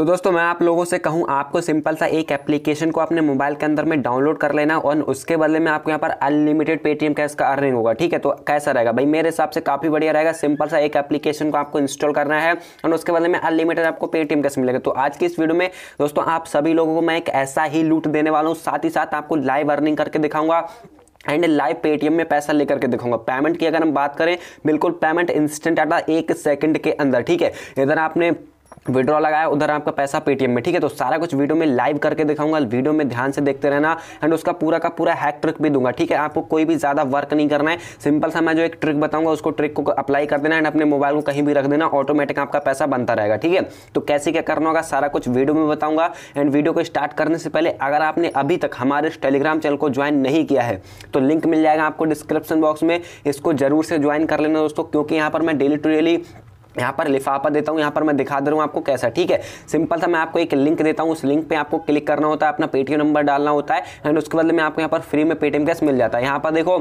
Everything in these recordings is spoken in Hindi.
तो दोस्तों मैं आप लोगों से कहूँ आपको सिंपल सा एक एप्लीकेशन को अपने मोबाइल के अंदर में डाउनलोड कर लेना और उसके बदले में आपको यहाँ पर अनलिमिटेड पेटीएम कैश का अर्निंग होगा ठीक है तो कैसा रहेगा भाई मेरे हिसाब से काफ़ी बढ़िया रहेगा सिंपल सा एक एप्लीकेशन को आपको इंस्टॉल करना है और उसके बदले में अनलिमिटेड आपको पेटीएम कैश मिलेगा तो आज की इस वीडियो में दोस्तों आप सभी लोगों को मैं एक ऐसा ही लूट देने वाला हूँ साथ ही साथ आपको लाइव अर्निंग करके दिखाऊंगा एंड लाइव पेटीएम में पैसा लेकर के दिखाऊंगा पेमेंट की अगर हम बात करें बिल्कुल पेमेंट इंस्टेंट आता एक सेकंड के अंदर ठीक है इधर आपने विड्रॉ लगाया उधर आपका पैसा पेटीएम में ठीक है तो सारा कुछ वीडियो में लाइव करके दिखाऊंगा वीडियो में ध्यान से देखते रहना एंड उसका पूरा का पूरा हैक ट्रिक भी दूंगा ठीक है आपको कोई भी ज़्यादा वर्क नहीं करना है सिंपल सा मैं जो एक ट्रिक बताऊंगा उसको ट्रिक को अप्लाई कर देना एंड अपने मोबाइल को कहीं भी रख देना ऑटोमेटिक आपका पैसा बनता रहेगा ठीक है तो कैसे क्या करना होगा सारा कुछ वीडियो में बताऊंगा एंड वीडियो को स्टार्ट करने से पहले अगर आपने अभी तक हमारे टेलीग्राम चैनल को ज्वाइन नहीं किया है तो लिंक मिल जाएगा आपको डिस्क्रिप्शन बॉक्स में इसको जरूर से ज्वाइन कर लेना दोस्तों क्योंकि यहाँ पर मैं डेली टू डेली यहाँ पर लिफाफा देता हूँ यहाँ पर मैं दिखा दे रहा हूँ आपको कैसा ठीक है सिंपल सा मैं आपको एक लिंक देता हूँ उस लिंक पे आपको क्लिक करना होता है अपना पेटीएम नंबर डालना होता है एंड उसके बदले में आपको यहाँ पर फ्री में पेटीएम कैश मिल जाता है यहाँ पर देखो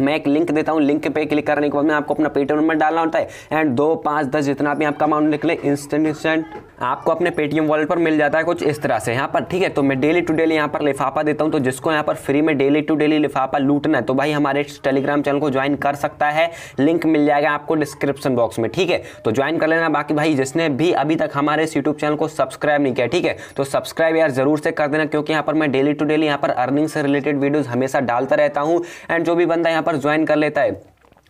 मैं एक लिंक देता हूँ लिंक पे क्लिक करने के बाद में आपको अपना पेटीएम नंबर डालना होता है एंड दो पाँच दस जितना भी आपका अमाउंट निकले इंस्टेंट इंस्टेंट आपको अपने पेटीएम वॉलेट पर मिल जाता है कुछ इस तरह से यहाँ पर ठीक है तो मैं डेली टू डेली यहाँ पर लिफाफा देता हूँ तो जिसको यहाँ पर फ्री में डेली टू डेली लिफाफा लूटना है तो भाई हमारे टेलीग्राम चैनल को ज्वाइन कर सकता है लिंक मिल जाएगा आपको डिस्क्रिप्शन बॉक्स में ठीक है तो ज्वाइन कर लेना बाकी भाई जिसने भी अभी तक हमारे इस यूट्यूब चैनल को सब्सक्राइब नहीं किया ठीक है तो सब्सक्राइब यार जरूर से कर देना क्योंकि यहाँ पर मैं डेली टू डेली यहाँ पर अर्निंग से रिलेटेड वीडियोज़ हमेशा डालता रहता हूँ एंड जो भी बंदा यहाँ पर ज्वाइन कर लेता है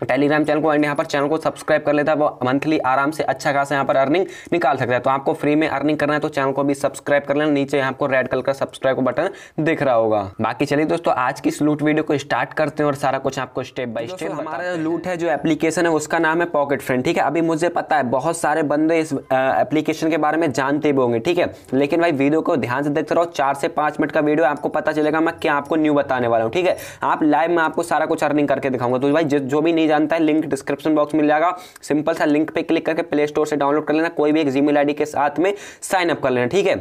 टेलीग्राम चैनल को एंड यहाँ पर चैनल को सब्सक्राइब कर लेता है वो मंथली आराम से अच्छा खासा यहाँ पर अर्निंग निकाल सकता है तो आपको फ्री में अर्निंग करना है तो चैनल को भी सब्सक्राइब कर लेना नीचे यहाँ आपको रेड कलर का सब्सक्राइब का बटन दिख रहा होगा बाकी चलिए दोस्तों आज की इस लूट वीडियो को स्टार्ट करते हैं और सारा कुछ आपको स्टेप बाई स्टेप हमारा लूट है जो एप्लीकेशन है उसका नाम है पॉकेट फ्रेंड ठीक है अभी मुझे पता है बहुत सारे बंदे इस एप्लीकेशन के बारे में जानते भी होंगे ठीक है लेकिन भाई वीडियो को ध्यान से देखते रहो चार से पाँच मिनट का वीडियो आपको पता चलेगा मैं क्या आपको न्यू बताने वाला हूँ ठीक है आप लाइव में आपको सारा कुछ अर्निंग करके दिखाऊंगा तो भाई जो भी नहीं नहीं जानता है लिंक डिस्क्रिप्शन बॉक्स मिल जाएगा सिंपल सा लिंक पे क्लिक करके प्ले स्टोर से डाउनलोड कर लेना कोई भी एक जीमेल आईडी के साथ में साइन अप कर लेना ठीक है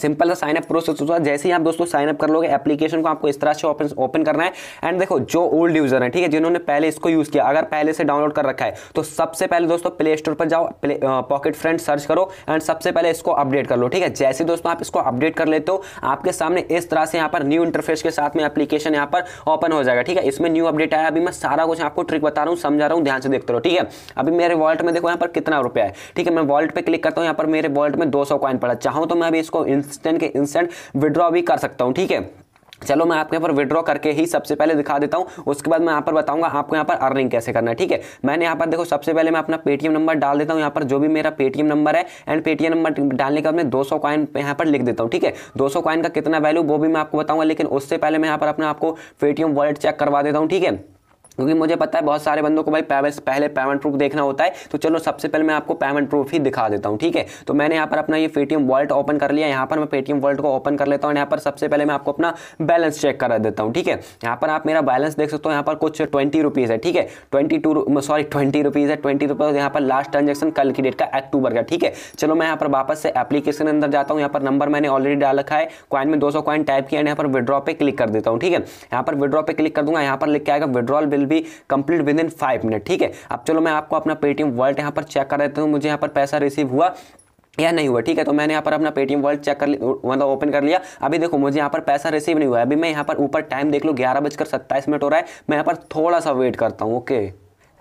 सिंपल सा साइनअप प्रोसेस होता है जैसे ही आप दोस्तों साइनअप कर लोगे एप्लीकेशन को आपको इस तरह से ओपन ओपन करना है एंड देखो जो ओल्ड यूजर है ठीक है जिन्होंने पहले इसको यूज़ किया अगर पहले से डाउनलोड कर रखा है तो सबसे पहले दोस्तों प्ले स्टोर पर जाओ पॉकेट फ्रेंड सर्च करो एंड सबसे पहले इसको अपडेट कर लो ठीक है जैसे दोस्तों आप इसको अपडेट कर लेते हो आपके सामने इस तरह से यहाँ पर न्यू इंटरफेस के साथ में एप्लीकेशन यहाँ पर ओपन हो जाएगा ठीक है इसमें न्यू अपडेट आया अभी मैं सारा कुछ आपको ट्रिक बता रहा हूँ समझा रहा हूँ ध्यान से देखते रहो ठीक है अभी मेरे वॉल्ट में देखो यहाँ पर कितना रुपया है ठीक है मैं वॉल्ट पर क्लिक करता हूँ यहाँ पर मेरे वॉल्ट में दो सौ कॉइन पड़ा चाहूँ तो मैं अभी इसको इंस्टेंट के इंस्टेंट विड्रॉ भी कर सकता हूँ ठीक है चलो मैं आपके यहाँ पर विड्रॉ करके ही सबसे पहले दिखा देता हूँ उसके बाद मैं यहाँ पर बताऊंगा आपको यहाँ पर अर्निंग कैसे करना है ठीक है मैंने यहाँ पर देखो सबसे पहले मैं अपना पेटीएम नंबर डाल देता हूँ यहाँ पर जो भी मेरा पेटीएम नंबर है एंड पेटीएम नंबर डालने के बाद मैं दो सौ कॉइन यहाँ पर लिख देता हूँ ठीक है दो सौ कॉइन का कितना वैल्यू वो भी मैं आपको बताऊंगा लेकिन उससे पहले मैं यहाँ पर अपना आपको पेटीएम वॉलेट चेक करवा देता हूँ ठीक है क्योंकि मुझे पता है बहुत सारे बंदों को भाई पेमेंट पहले पेमेंट प्रूफ देखना होता है तो चलो सबसे पहले मैं आपको पेमेंट प्रूफ ही दिखा देता हूँ ठीक है तो मैंने यहाँ पर अपना ये पेटीएम वॉल्ट ओपन कर लिया यहाँ पर मैं पेटीएम वॉल्ट को ओपन कर लेता हूँ यहाँ पर सबसे पहले मैं आपको अपना बैलेंस चेक करा देता हूँ ठीक है यहाँ पर आप मेरा बैलेंस देख सकते हो यहाँ पर कुछ ट्वेंटी रुपीज़ है ठीक है twenty two sorry twenty rupees है ट्वेंटी रुपीज़ यहाँ पर लास्ट ट्रांजेक्शन कल की डेट का अक्टूबर का ठीक है चलो मैं यहाँ पर वापस से एप्लीकेशन अंदर जाता हूँ यहाँ पर नंबर मैंने ऑलरेडी डाल रखा है कॉइन में दो सौ टाइप किया यहाँ पर विड्रॉ पे क्लिक कर देता हूँ ठीक है यहाँ पर विड्रॉ पे क्लिक कर दूंगा यहाँ पर लिख के आएगा withdrawal bill will be complete within five minute ठीक है अब चलो मैं आपको अपना पेटीएम वर्ल्ड यहाँ पर चेक कर देता हूँ मुझे यहाँ पर पैसा रिसीव हुआ या नहीं हुआ ठीक है तो मैंने यहाँ पर अपना पेटीएम वर्ल्ड चेक कर मतलब ओपन कर लिया अभी देखो मुझे यहाँ पर पैसा रिसीव नहीं हुआ अभी मैं यहाँ पर ऊपर टाइम देख लो ग्यारह बजकर सत्ताईस मिनट हो रहा है मैं यहाँ पर थोड़ा सा वेट करता हूँ ओके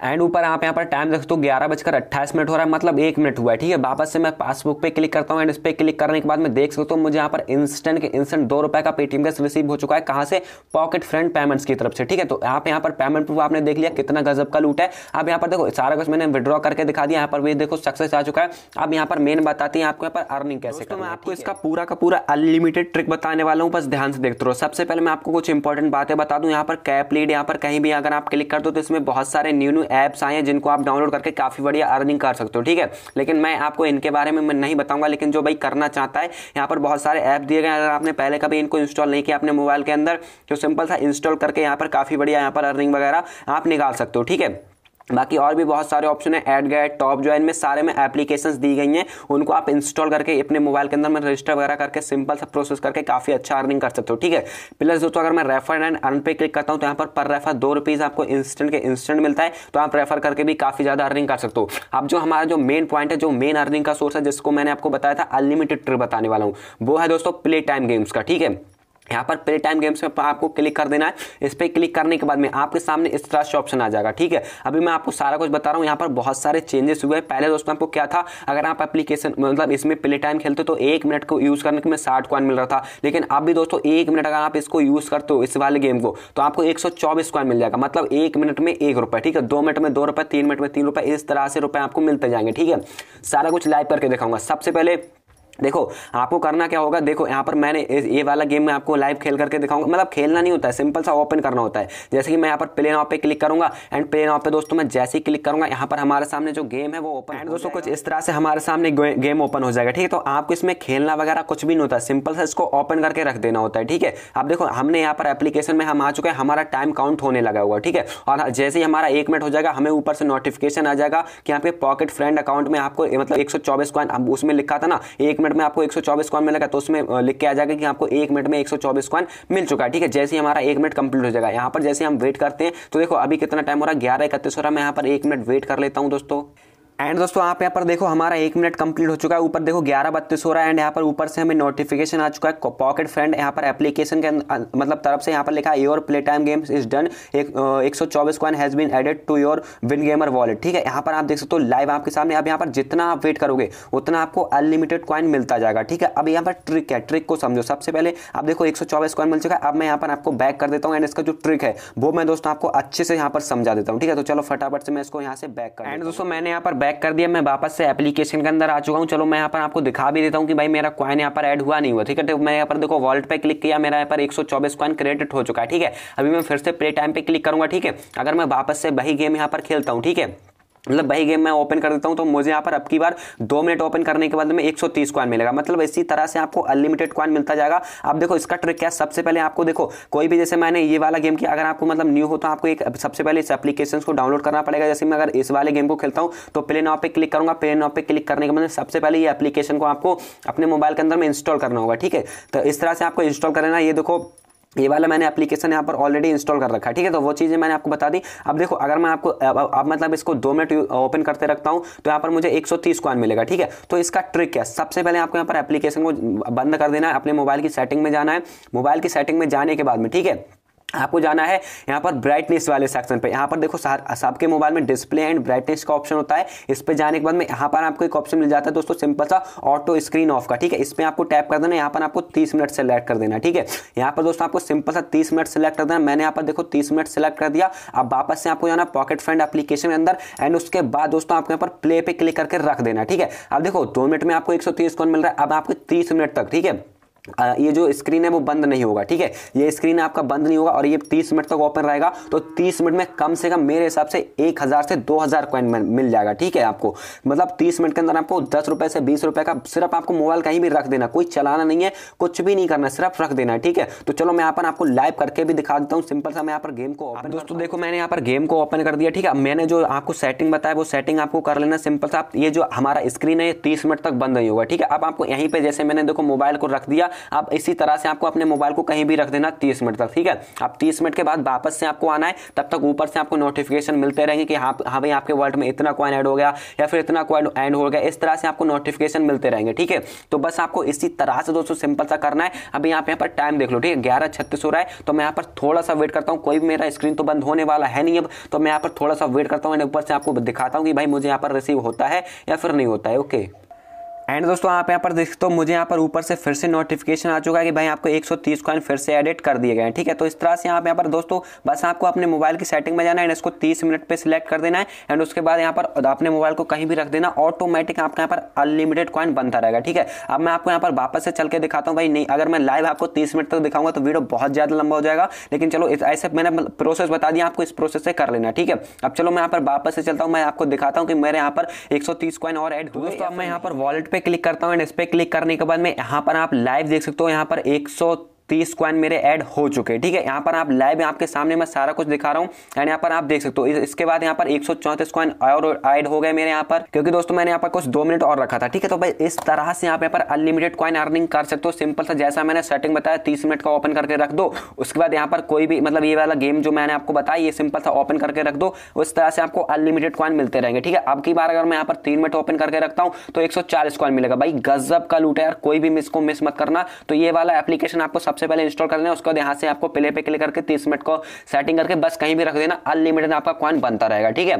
एंड ऊपर आप यहाँ पर टाइम देख सकते हो ग्यारह बजकर अट्ठाईस मिनट हो रहा है मतलब एक मिनट हुआ है ठीक है वापस से मैं पासबुक पे क्लिक करता हूँ एंड इस पर क्लिक करने के बाद मैं देख सकता हूँ मुझे यहाँ पर इंस्टेंट के इंस्टेंट दो रुपये का पेटीएम कैश रिसीव हो चुका है कहाँ से पॉकेट फ्रेंड पेमेंट्स की तरफ से ठीक है तो आप यहाँ पर पेमेंट प्रूफ आपने देख लिया कितना गजब का लूट है अब यहाँ पर देखो सारा कुछ मैंने विद्रॉ करके दिखा दिया यहाँ पर भी देखो सक्सेस आ चुका है अब यहाँ पर मेन बताती है आपको यहाँ पर अर्निंग कैसे तो मैं आपको इसका पूरा का पूरा अनलिमिटेड ट्रिक बताने वाला हूँ बस ध्यान से देखते रहो सबसे पहले मैं आपको कुछ इंपॉर्टेंट बातें बता दूँ यहाँ पर कैप लीड यहाँ पर कहीं भी अगर आप क्लिक कर दो तो इसमें बहुत सारे न्यू न्यू ऐप्स आए हैं जिनको आप डाउनलोड करके काफ़ी बढ़िया अर्निंग कर सकते हो ठीक है लेकिन मैं आपको इनके बारे में नहीं बताऊंगा लेकिन जो भाई करना चाहता है यहाँ पर बहुत सारे ऐप दिए गए अगर आपने पहले कभी इनको इंस्टॉल नहीं किया अपने मोबाइल के अंदर तो सिंपल सा इंस्टॉल करके यहाँ पर काफ़ी बढ़िया यहाँ पर अर्निंग वगैरह आप निकाल सकते हो ठीक है बाकी और भी बहुत सारे ऑप्शन है एड गैट टॉप ज्वाइन में सारे में एप्लीकेशंस दी गई हैं उनको आप इंस्टॉल करके अपने मोबाइल के अंदर में रजिस्टर वगैरह करके सिंपल सा प्रोसेस करके काफ़ी अच्छा अर्निंग कर सकते हो ठीक है प्लस दोस्तों अगर मैं रेफर एंड अर्न पे क्लिक करता हूँ तो यहाँ पर पर रेफर दो रुपीज़ आपको इंस्टेंट के इंस्टेंट मिलता है तो आप रेफर करके भी काफ़ी ज़्यादा अर्निंग कर सकते हो अब जो हमारा जो मेन पॉइंट है जो मेन अर्निंग का सोर्स है जिसको मैंने आपको बताया था अनलिमिटेड ट्रिप बताने वाला हूँ वो है दोस्तों प्ले टाइम गेम्स का ठीक है यहाँ पर प्ले टाइम गेम्स में आपको क्लिक कर देना है इस पर क्लिक करने के बाद में आपके सामने इस तरह से ऑप्शन आ जाएगा ठीक है अभी मैं आपको सारा कुछ बता रहा हूँ यहाँ पर बहुत सारे चेंजेस हुए हैं पहले दोस्तों आपको क्या था अगर आप एप्लीकेशन मतलब इसमें प्ले टाइम खेलते तो एक मिनट को यूज़ करने में साठ कॉइन मिल रहा था लेकिन अब भी दोस्तों एक मिनट अगर आप इसको यूज़ करते हो इस वाले गेम को तो आपको एक सौ मिल जाएगा मतलब एक मिनट में एक ठीक है दो मिनट में दो रुपये तीन मिनट में तीन इस तरह से रुपये आपको मिलते जाएंगे ठीक है सारा कुछ लाइव करके दिखाऊंगा सबसे पहले देखो आपको करना क्या होगा देखो यहाँ पर मैंने ये वाला गेम मैं आपको लाइव खेल करके दिखाऊंगा मतलब खेलना नहीं होता है सिंपल सा ओपन करना होता है जैसे कि मैं यहाँ पर प्ले नाउ पे क्लिक करूंगा एंड प्ले नाउ पे दोस्तों मैं जैसे ही क्लिक करूंगा यहाँ पर हमारे सामने जो गेम है वो ओपन एंड दोस्तों कुछ इस तरह से हमारे सामने गेम ओपन हो जाएगा ठीक है तो आपको इसमें खेलना वगैरह कुछ भी नहीं होता सिंपल सा इसको ओपन करके रख देना होता है ठीक है अब देखो हमने यहाँ पर एप्लीकेशन में हम आ चुके हैं हमारा टाइम काउंट होने लगा हुआ ठीक है और हाँ, जैसे ही हमारा एक मिनट हो जाएगा हमें ऊपर से नोटिफिकेशन आ जाएगा कि यहाँ पे पॉकेट फ्रेंड अकाउंट में आपको मतलब एक सौ उसमें लिखा था ना एक मिनट मिनट में आपको 124 कॉइन मिलेगा तो उसमें लिख के आ जाएगा कि आपको एक मिनट में 124 कॉइन मिल चुका है ठीक है जैसे ही हमारा एक मिनट कंप्लीट हो जाएगा यहाँ पर जैसे हम वेट करते हैं तो देखो अभी कितना टाइम हो रहा है ग्यारह इकतीस हो रहा है मैं यहाँ पर एक मिनट वेट कर लेता हूँ दोस्तों एंड दोस्तों आप यहाँ पर देखो हमारा एक मिनट कंप्लीट हो चुका है ऊपर देखो ग्यारह बत्तीस हो रहा है एंड यहाँ पर ऊपर से हमें नोटिफिकेशन आ चुका है पॉकेट फ्रेंड यहाँ पर एप्लीकेशन के मतलब तरफ से यहाँ पर लिखा है your play time games is done एक सौ चौबीस coin has been added to your win gamer wallet ठीक है यहाँ पर आप देख सकते हो लाइव आपके सामने अब यहाँ पर जितना आप वेट करोगे उतना आपको अनलिमिटेड कॉइन मिलता जाएगा ठीक है अब यहाँ पर ट्रिक है ट्रिक को समझो सबसे पहले आप देखो एक सौ चौबीस कॉइन मिल चुका है अब मैं यहाँ पर आपको बैक कर देता हूँ एंड इसका जो ट्रिक है वो मैं दोस्तों आपको अच्छे से यहाँ पर समझा देता हूँ ठीक है तो चलो फटाफट से मैं इसको यहाँ से बैक कर एंड दोस्तों मैंने यहाँ पर बैक बैक कर दिया मैं वापस से एप्लीकेशन के अंदर आ चुका हूँ चलो मैं यहाँ पर आपको दिखा भी देता हूँ कि भाई मेरा कॉइन यहाँ पर ऐड हुआ नहीं हुआ ठीक है तो मैं यहाँ पर देखो वॉल्ट पे क्लिक किया मेरा यहाँ पर एक सौ क्रेडिट हो चुका है ठीक है अभी मैं फिर से प्ले टाइम पे क्लिक करूँगा ठीक है अगर मैं वापस से वही गेम यहाँ पर खेलता हूँ ठीक है मतलब वही गेम मैं ओपन कर देता हूँ तो मुझे यहाँ पर अब की बार दो मिनट ओपन करने के बाद में 130 क्वाइन मिलेगा मतलब इसी तरह से आपको अनलिमिटेड क्वाइन मिलता जाएगा अब देखो इसका ट्रिक क्या सबसे पहले आपको देखो कोई भी जैसे मैंने ये वाला गेम किया अगर आपको मतलब न्यू हो तो आपको एक सबसे पहले इस एप्लीकेशन को डाउनलोड करना पड़ेगा जैसे मैं अगर इस वाले गेम को खेलता हूँ तो प्ले नाव पर क्लिक करूँगा प्ले नाव पर क्लिक करने के बाद सबसे पहले ये एप्लीकेशन को आपको अपने मोबाइल के अंदर में इंस्टॉल करना होगा ठीक है तो इस तरह से आपको इंस्टॉल करना ये देखो ये वाला मैंने एप्लीकेशन यहाँ पर ऑलरेडी इंस्टॉल कर रखा है ठीक है तो वो चीज़ें मैंने आपको बता दी अब देखो अगर मैं आपको अब मतलब इसको दो मिनट ओपन करते रखता हूँ तो यहाँ पर मुझे 130 कॉइन मिलेगा ठीक है तो इसका ट्रिक है सबसे पहले आपको यहाँ पर एप्लीकेशन को बंद कर देना है अपने मोबाइल की सेटिंग में जाना है मोबाइल की सेटिंग में जाने के बाद में ठीक है आपको जाना है यहाँ पर ब्राइटनेस वाले सेक्शन पे यहाँ पर देखो सबके मोबाइल में डिस्प्ले एंड ब्राइटनेस का ऑप्शन होता है इस पे जाने के बाद में यहाँ पर आपको एक ऑप्शन मिल जाता है दोस्तों सिंपल सा ऑटो स्क्रीन ऑफ का ठीक है इस पर आपको टैप कर देना यहाँ पर आपको तीस मिनट सेलेक्ट कर देना ठीक है यहाँ पर दोस्तों आपको सिंपल सा तीस मिनट सेलेक्ट कर देना मैंने यहाँ पर देखो तीस मिनट सेलेक्ट कर दिया अब वापस से आपको जाना पॉकेट फ्रेंड एप्लीकेशन के अंदर एंड उसके बाद दोस्तों आपको यहाँ पर प्ले पे क्लिक करके रख देना ठीक है अब देखो दो मिनट में आपको एक सौ तीस कौन मिल रहा है अब आपको तीस मिनट तक ठीक है ये जो स्क्रीन है वो बंद नहीं होगा ठीक है ये स्क्रीन आपका बंद नहीं होगा और ये 30 मिनट तक ओपन रहेगा तो 30 मिनट में कम से कम मेरे हिसाब से 1000 से 2000 कॉइन मिल जाएगा ठीक है आपको मतलब 30 मिनट के अंदर आपको दस रुपये से बीस रुपये का सिर्फ आपको मोबाइल कहीं भी रख देना कोई चलाना नहीं है कुछ भी नहीं करना सिर्फ रख देना है ठीक है तो चलो मैं यहाँ पर आपको लाइव करके भी दिखा देता हूँ सिंपल सा मैं यहाँ पर गेम को ओपन दोस्तों देखो मैंने यहाँ पर गेम को ओपन कर दिया ठीक है मैंने जो आपको सेटिंग बताया वो सेटिंग आपको कर लेना सिंपल सा ये जो हमारा स्क्रीन है ये तीस मिनट तक बंद नहीं होगा ठीक है अब आपको यहीं पर जैसे मैंने देखो मोबाइल को रख दिया आप इसी तरह से आपको अपने मोबाइल को कहीं भी रख देना तीस मिनट तक ठीक है आप तीस मिनट के बाद वापस से आपको आना है तब तक ऊपर से आपको नोटिफिकेशन मिलते रहेंगे कि हाँ हाँ भाई आपके वर्ल्ड में इतना कॉइन ऐड हो गया या फिर इतना कॉइन एंड हो गया इस तरह से आपको नोटिफिकेशन मिलते रहेंगे ठीक है तो बस आपको इसी तरह से दोस्तों सिंपल सा करना है अभी आप यहाँ पर टाइम देख लो ठीक है ग्यारह छत्तीस हो रहा है तो मैं यहाँ पर थोड़ा सा वेट करता हूँ कोई भी मेरा स्क्रीन तो बंद होने वाला है नहीं अब तो मैं यहाँ पर थोड़ा सा वेट करता हूँ ऊपर से आपको दिखाता हूँ कि भाई मुझे यहाँ पर रिसीव होता है या फिर नहीं होता है ओके एंड दोस्तों आप यहाँ पर देखते हो मुझे यहाँ पर ऊपर से फिर से नोटिफिकेशन आ चुका है कि भाई आपको 130 कॉइन फिर से एडिट कर दिए गए हैं ठीक है तो इस तरह से आप यहाँ पर दोस्तों बस आपको अपने मोबाइल की सेटिंग में जाना है एंड इसको 30 मिनट पे सिलेक्ट कर देना है एंड उसके बाद यहाँ पर अपने मोबाइल को कहीं भी रख देना ऑटोमेटिक आपके यहाँ पर अनलिमिटेड कॉइन बनता रहेगा ठीक है अब मैं आपको यहाँ पर वापस से चल के दिखाता हूँ भाई नहीं अगर मैं लाइव आपको तीस मिनट तक दिखाऊंगा तो वीडियो बहुत ज़्यादा लंबा हो जाएगा लेकिन चलो ऐसे मैंने प्रोसेस बता दिया आपको इस प्रोसेस से कर लेना ठीक है अब चलो मैं यहाँ पर वापस से चलता हूँ मैं आपको दिखाता हूँ कि मेरे यहाँ पर एक सौ कॉइन और एड दोस्तों अब मैं यहाँ पर वॉलेट पे क्लिक करता हूँ एंड इस पर क्लिक करने के बाद मैं यहाँ पर आप लाइव देख सकते हो यहाँ पर एक सौ तीस क्वाइन मेरे ऐड हो चुके हैं ठीक है यहाँ पर आप लाइव आपके सामने मैं सारा कुछ दिखा रहा हूँ एंड यहाँ पर आप देख सकते हो इसके बाद यहाँ पर एक सौ चौंतीस क्वाइन और ऐड हो गए मेरे यहाँ पर क्योंकि दोस्तों मैंने यहाँ पर कुछ दो मिनट और रखा था ठीक है तो भाई इस तरह से यहाँ पर अनलिमिटेड क्वाइन अर्निंग कर सकते हो सिंपल सा जैसा मैंने सेटिंग बताया तीस मिनट का ओपन करके रख दो उसके बाद यहाँ पर कोई भी मतलब ये वाला गेम जो मैंने आपको बताया ये सिंपल सा ओपन करके रख दो उस तरह से आपको अनलिमिटेड क्वाइन मिलते रहेंगे ठीक है अब की बार अगर मैं यहाँ पर तीन मिनट ओपन करके रखता हूँ तो एक सौ मिलेगा भाई गजब का लूट है यार कोई भी मिस को मिस मत करना तो ये वाला एप्लीकेशन आपको सबसे सबसे पहले इंस्टॉल कर लेना उसके बाद यहाँ से आपको प्ले पे क्लिक करके तीस मिनट को सेटिंग करके बस कहीं भी रख देना अनलिमिटेड आपका कॉइन बनता रहेगा ठीक है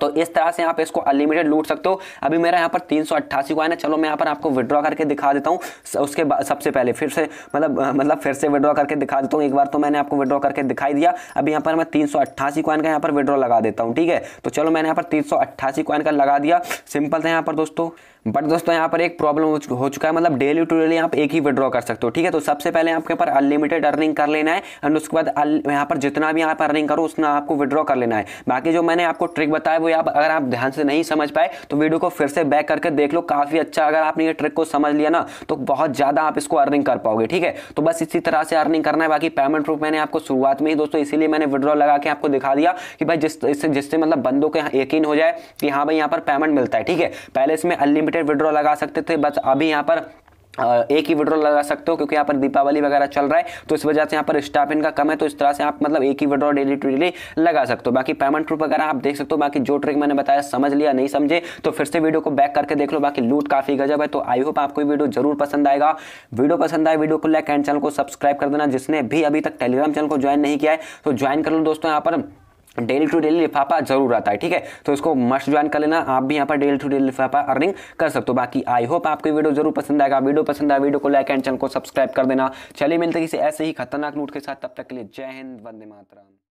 तो इस तरह से आप इसको अनलिमिटेड लूट सकते हो अभी मेरा यहाँ पर तीन सौ अट्ठासी कॉइन है चलो मैं यहाँ पर आपको विड्रॉ करके दिखा देता हूँ उसके बाद सबसे पहले फिर से मतलब मतलब फिर से विड्रॉ करके दिखा देता हूँ एक बार तो मैंने आपको विड्रॉ करके दिखाई दिया अभी यहाँ पर मैं तीन सौ अट्ठासी कॉइन का यहाँ पर विड्रॉ लगा देता हूँ ठीक है तो चलो मैंने यहाँ पर तीन सौ अट्ठासी कॉइन का लगा दिया सिंपल था यहाँ पर दोस्तों बट दोस्तों यहाँ पर एक प्रॉब्लम हो चुका है मतलब डेली टू डेली आप एक ही विड्रॉ कर सकते हो ठीक है तो सबसे पहले आपके पर अनलिमिटेड अर्निंग कर लेना है एंड उसके बाद यहाँ पर जितना भी आप अर्निंग करो उतना आपको विड्रॉ कर लेना है बाकी जो मैंने आपको ट्रिक बताया वो आप अगर आप ध्यान से नहीं समझ पाए तो वीडियो को फिर से बैक करके देख लो काफ़ी अच्छा अगर आपने ये ट्रिक को समझ लिया ना तो बहुत ज़्यादा आप इसको अर्निंग कर पाओगे ठीक है तो बस इसी तरह से अर्निंग करना है बाकी पेमेंट प्रूफ मैंने आपको शुरुआत में ही दोस्तों इसीलिए मैंने विड्रॉ लगा के आपको दिखा दिया कि भाई जिस जिससे मतलब बंदों को यकीन हो जाए कि हाँ भाई यहाँ पर पेमेंट मिलता है ठीक है पहले इसमें अनलिमिटेड लिमिटेड विड्रॉ लगा सकते थे बस अभी यहाँ पर एक ही विड्रॉ लगा सकते हो क्योंकि यहाँ पर दीपावली वगैरह चल रहा है तो इस वजह से यहाँ पर स्टाफ इनका कम है तो इस तरह से आप मतलब एक ही विड्रॉ डेली टू डेली लगा सकते हो बाकी पेमेंट प्रूफ वगैरह आप देख सकते हो बाकी जो ट्रिक मैंने बताया समझ लिया नहीं समझे तो फिर से वीडियो को बैक करके देख लो बाकी लूट काफी गजब है तो आई होप आपको वीडियो जरूर पसंद आएगा वीडियो पसंद आए वीडियो को लाइक एंड चैनल को सब्सक्राइब कर देना जिसने भी अभी तक टेलीग्राम चैनल को ज्वाइन नहीं किया है तो ज्वाइन कर लो दोस्तों यहाँ पर डेली टू डेली लिफाफा जरूर आता है ठीक है तो इसको मस्ट ज्वाइन कर लेना आप भी यहाँ पर डेली टू डेली लिफाफा अर्निंग कर सकते हो बाकी आई होप आपको वीडियो जरूर पसंद आएगा वीडियो पसंद आए वीडियो को लाइक एंड चैनल को सब्सक्राइब कर देना चलिए मिलते किसी ऐसे ही खतरनाक नोट के साथ तब तक के लिए जय हिंद वंदे मातरम